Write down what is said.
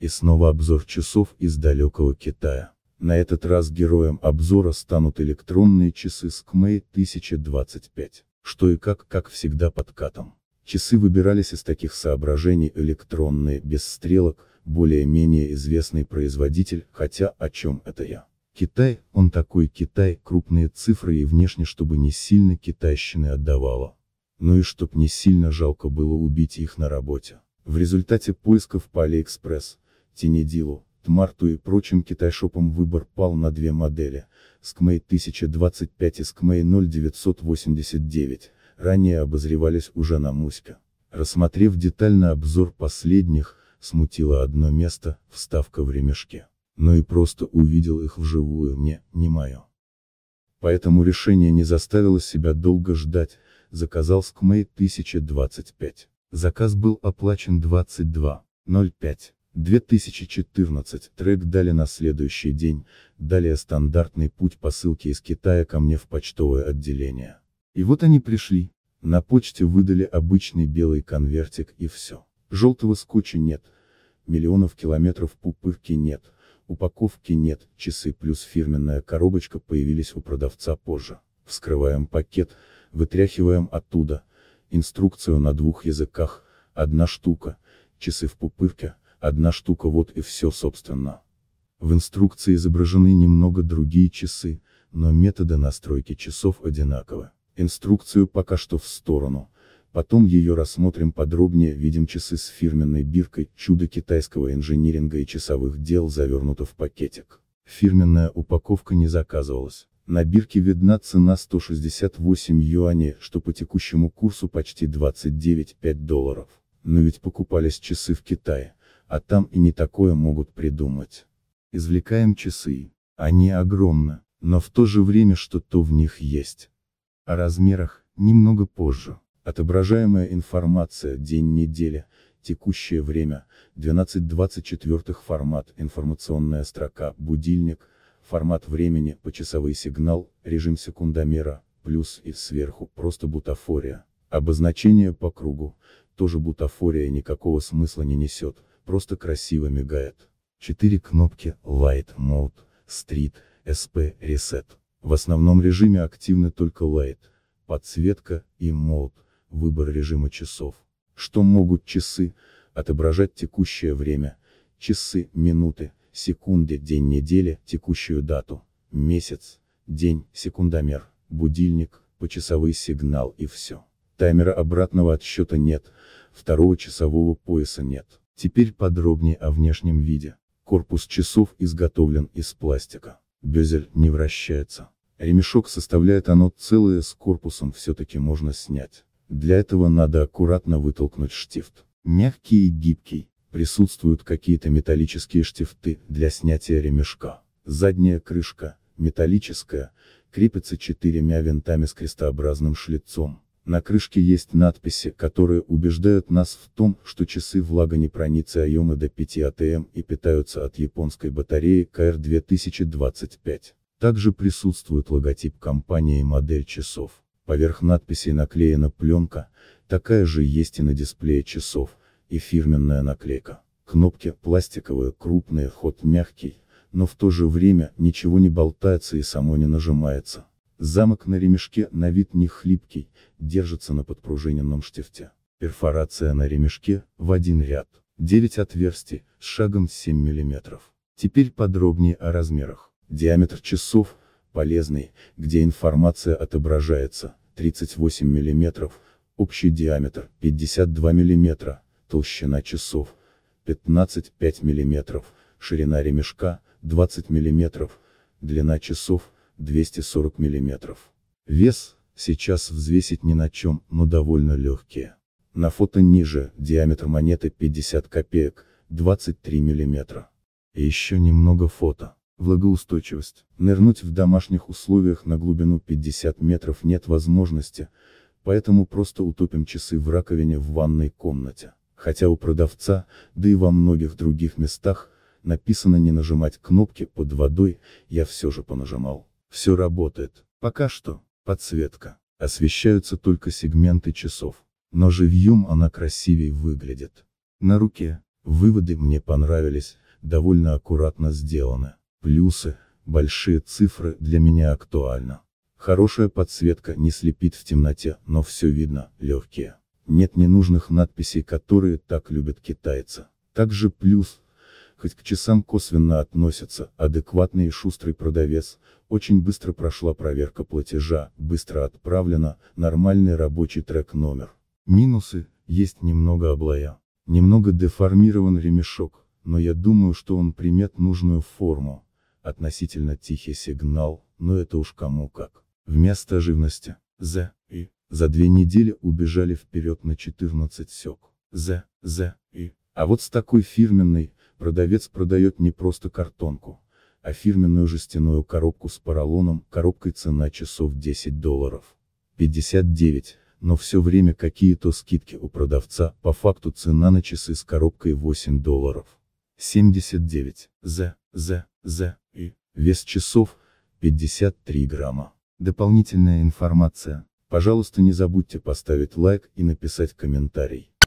И снова обзор часов из далекого Китая. На этот раз героем обзора станут электронные часы SCME 1025. Что и как, как всегда под катом. Часы выбирались из таких соображений электронные, без стрелок, более-менее известный производитель, хотя о чем это я. Китай, он такой Китай, крупные цифры и внешне, чтобы не сильно китайщины отдавало. Ну и чтоб не сильно жалко было убить их на работе. В результате поисков по Алиэкспресс, Тинедилу, Тмарту и прочим китайшопам выбор пал на две модели, Скмей 1025 и Скмей 0989, ранее обозревались уже на Муська. Рассмотрев детально обзор последних, смутило одно место, вставка в ремешке. Но и просто увидел их вживую, мне, не мое. Поэтому решение не заставило себя долго ждать, заказал Скмей 1025. Заказ был оплачен 22.05. 2014 трек дали на следующий день, далее стандартный путь посылки из Китая ко мне в почтовое отделение. И вот они пришли. На почте выдали обычный белый конвертик и все. Желтого скотча нет, миллионов километров пупырки нет, упаковки нет, часы плюс фирменная коробочка появились у продавца позже. Вскрываем пакет, вытряхиваем оттуда, инструкцию на двух языках, одна штука, часы в пупырке, одна штука вот и все собственно. В инструкции изображены немного другие часы, но методы настройки часов одинаковы. Инструкцию пока что в сторону, потом ее рассмотрим подробнее, видим часы с фирменной биркой «Чудо китайского инжиниринга и часовых дел» завернуто в пакетик. Фирменная упаковка не заказывалась. На бирке видна цена 168 юаней, что по текущему курсу почти 29,5 долларов. Но ведь покупались часы в Китае а там и не такое могут придумать. Извлекаем часы. Они огромны, но в то же время что-то в них есть. О размерах, немного позже. Отображаемая информация день недели, текущее время, 12.24 формат, информационная строка, будильник, формат времени, почасовой сигнал, режим секундомера, плюс и сверху просто бутафория. Обозначение по кругу, тоже бутафория никакого смысла не несет, просто красиво мигает. 4 кнопки Light Mode, Street, SP, Reset. В основном режиме активны только Light, подсветка и Mode, выбор режима часов. Что могут часы? Отображать текущее время, часы, минуты, секунды, день недели, текущую дату, месяц, день, секундомер, будильник, почасовой сигнал и все. Таймера обратного отсчета нет, второго часового пояса нет. Теперь подробнее о внешнем виде. Корпус часов изготовлен из пластика. Бёзель не вращается. Ремешок составляет оно целое с корпусом все-таки можно снять. Для этого надо аккуратно вытолкнуть штифт. Мягкий и гибкий. Присутствуют какие-то металлические штифты для снятия ремешка. Задняя крышка, металлическая, крепится четырьмя винтами с крестообразным шлицом. На крышке есть надписи, которые убеждают нас в том, что часы влагонепроницаемы до 5 АТМ и питаются от японской батареи КР-2025. Также присутствует логотип компании и модель часов. Поверх надписей наклеена пленка, такая же есть и на дисплее часов, и фирменная наклейка. Кнопки пластиковые, крупные, ход мягкий, но в то же время ничего не болтается и само не нажимается. Замок на ремешке на вид не хлипкий, держится на подпружиненном штифте. Перфорация на ремешке, в один ряд, 9 отверстий, с шагом 7 мм. Теперь подробнее о размерах. Диаметр часов, полезный, где информация отображается, 38 мм, общий диаметр, 52 мм, толщина часов, 15,5 мм, ширина ремешка, 20 мм, длина часов, 240 мм. Вес, сейчас взвесить ни на чем, но довольно легкие. На фото ниже, диаметр монеты 50 копеек, 23 мм. И еще немного фото. Влагоустойчивость. Нырнуть в домашних условиях на глубину 50 метров нет возможности, поэтому просто утопим часы в раковине в ванной комнате. Хотя у продавца, да и во многих других местах, написано не нажимать кнопки под водой, я все же понажимал. Все работает. Пока что, подсветка. Освещаются только сегменты часов. Но живьем она красивей выглядит. На руке. Выводы мне понравились, довольно аккуратно сделаны. Плюсы, большие цифры для меня актуально. Хорошая подсветка не слепит в темноте, но все видно, легкие. Нет ненужных надписей, которые так любят китайцы. Также плюс, хоть к часам косвенно относятся, адекватный и шустрый продавец, очень быстро прошла проверка платежа, быстро отправлена нормальный рабочий трек номер. Минусы, есть немного облая, немного деформирован ремешок, но я думаю, что он примет нужную форму. Относительно тихий сигнал, но это уж кому как. Вместо живности, З, И, за две недели убежали вперед на 14 сек. З, З, И. А вот с такой фирменной, Продавец продает не просто картонку, а фирменную жестяную коробку с поролоном, коробкой цена часов 10 долларов. 59, но все время какие-то скидки у продавца, по факту цена на часы с коробкой 8 долларов. 79, за, за, за, и, вес часов, 53 грамма. Дополнительная информация. Пожалуйста не забудьте поставить лайк и написать комментарий.